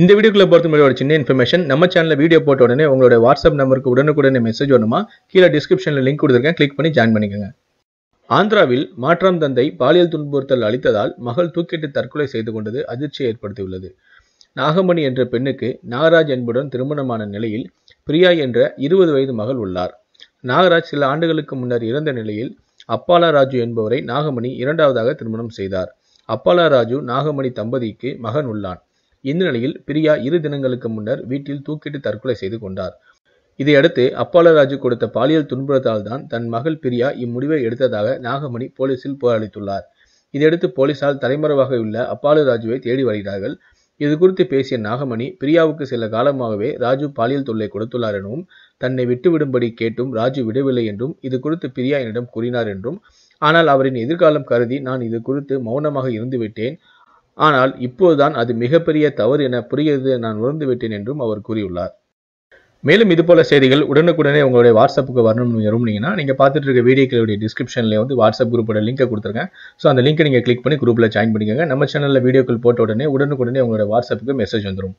இந்த வீடியோக்குள்ள பொறுத்த மாதிரி ஒரு சின்ன இன்ஃபர்மேஷன் நம்ம சேனலில் வீடியோ போட்ட உடனே உங்களோட வாட்ஸ்அப் நம்பருக்கு உடனுக்குடனே மெசேஜ் வரணுமா கீழே டிஸ்கிரிப்ஷனில் லிங்க் கொடுத்துருக்கேன் கிளிக் பண்ணி ஜாயின் பண்ணிக்கோங்க ஆந்திராவில் மாற்றாம் தந்தை பாலியல் துன்புறுத்தல் அளித்ததால் மகள் தூக்கிட்டு தற்கொலை செய்து கொண்டது அதிர்ச்சியை ஏற்படுத்தியுள்ளது நாகமணி என்ற பெண்ணுக்கு நாகராஜ் என்புடன் திருமணமான நிலையில் பிரியா என்ற இருபது வயது மகள் உள்ளார் நாகராஜ் சில ஆண்டுகளுக்கு முன்னர் இறந்த நிலையில் அப்பாலா ராஜு என்பவரை நாகமணி இரண்டாவதாக திருமணம் செய்தார் அப்பாலா ராஜு நாகமணி தம்பதிக்கு மகன் உள்ளான் இந்த நிலையில் பிரியா இரு தினங்களுக்கு முன்னர் வீட்டில் தூக்கிட்டு தற்கொலை செய்து கொண்டார் இதையடுத்து அப்பாலராஜு கொடுத்த பாலியல் துன்புறத்தால் தான் தன் மகள் பிரியா இம்முடிவை எடுத்ததாக நாகமணி போலீசில் புகாரளித்துள்ளார் இதையடுத்து போலீசார் தலைமறைவாக உள்ள அப்பாலராஜுவை தேடி வருகிறார்கள் இது குறித்து பேசிய நாகமணி பிரியாவுக்கு சில காலமாகவே ராஜு பாலியல் தொல்லை கொடுத்துள்ளார் எனவும் தன்னை விட்டுவிடும்படி கேட்டும் ராஜு விடவில்லை என்றும் இது குறித்து பிரியா என்னிடம் கூறினார் என்றும் ஆனால் அவரின் எதிர்காலம் கருதி நான் இது குறித்து மௌனமாக இருந்துவிட்டேன் ஆனால் இப்போதுதான் அது மிகப்பெரிய தவறு என புரிகிறது நான் உணர்ந்துவிட்டேன் என்றும் அவர் கூறியுள்ளார் மேலும் இதுபோல செய்திகள் உடனுக்குடனே உங்களுடைய வாட்ஸ்அப்புக்கு வரணும்னு விரும்புனீங்கன்னா நீங்கள் பார்த்துட்டு இருக்க வீடியோக்களுடைய டிஸ்கிரிப்ஷனில் வந்து வாட்ஸ்அப் குரூப்போட லிங்கை கொடுத்துருக்கேன் ஸோ அந்த லிங்க்கை நீங்கள் கிளிக் பண்ணி குரூப்பில் ஜாயின் பண்ணிக்கோங்க நம்ம சேனலில் வீடியோக்கள் போட்ட உடனே உடனுக்குடனே உங்களுடைய வாட்ஸ்அப்புக்கு மெசேஜ் வந்துடும்